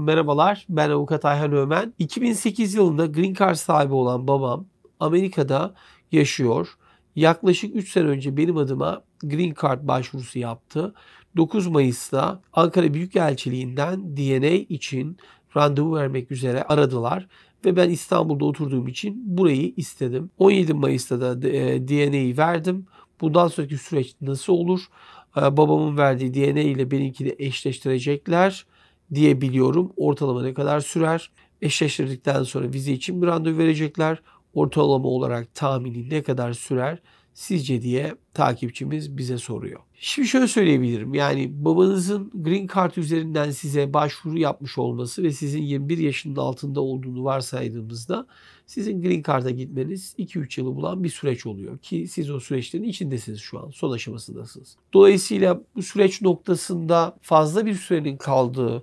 Merhabalar, ben Avukat Ayhan Ömen. 2008 yılında Green Card sahibi olan babam Amerika'da yaşıyor. Yaklaşık 3 sene önce benim adıma Green Card başvurusu yaptı. 9 Mayıs'ta Ankara Büyükelçiliğinden DNA için randevu vermek üzere aradılar ve ben İstanbul'da oturduğum için burayı istedim. 17 Mayıs'ta da e, DNA'yı verdim. Bundan sonraki süreç nasıl olur? E, babamın verdiği DNA ile benimkini eşleştirecekler diyebiliyorum. Ortalama ne kadar sürer? Eşleştirdikten sonra vize için bir randevu verecekler. Ortalama olarak tahmini ne kadar sürer? Sizce diye takipçimiz bize soruyor. Şimdi şöyle söyleyebilirim. Yani babanızın green card üzerinden size başvuru yapmış olması ve sizin 21 yaşının altında olduğunu varsaydığımızda sizin green card'a gitmeniz 2-3 yılı bulan bir süreç oluyor. Ki siz o süreçlerin içindesiniz şu an. Son aşamasındasınız. Dolayısıyla bu süreç noktasında fazla bir sürenin kaldığı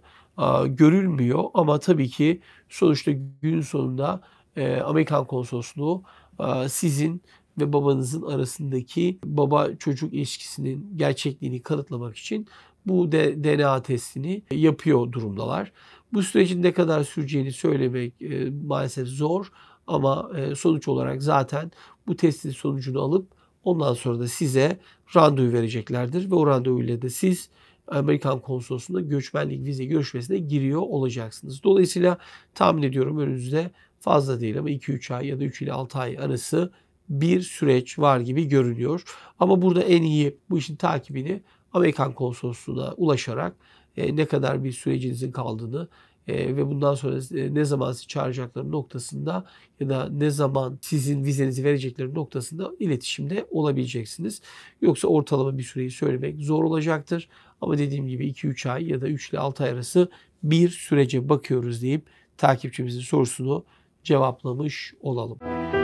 görülmüyor ama tabii ki sonuçta gün sonunda e, Amerikan konsolosluğu e, sizin ve babanızın arasındaki baba çocuk ilişkisinin gerçekliğini kanıtlamak için bu DNA testini yapıyor durumdalar. Bu sürecin ne kadar süreceğini söylemek e, maalesef zor ama sonuç olarak zaten bu testin sonucunu alıp ondan sonra da size randevu vereceklerdir ve o randevuyla da siz Amerikan konsolosluğunda göçmenlik vize görüşmesine giriyor olacaksınız. Dolayısıyla tahmin ediyorum önünüzde fazla değil ama 2-3 ay ya da 3 ile 6 ay arası bir süreç var gibi görünüyor. Ama burada en iyi bu işin takibini Amerikan konsolosluğuna ulaşarak e, ne kadar bir sürecinizin kaldığını ee, ve bundan sonra e, ne zaman sizi çağıracakları noktasında ya da ne zaman sizin vizenizi verecekleri noktasında iletişimde olabileceksiniz. Yoksa ortalama bir süreyi söylemek zor olacaktır. Ama dediğim gibi 2-3 ay ya da 3 ile 6 ay arası bir sürece bakıyoruz deyip takipçimizin sorusunu cevaplamış olalım.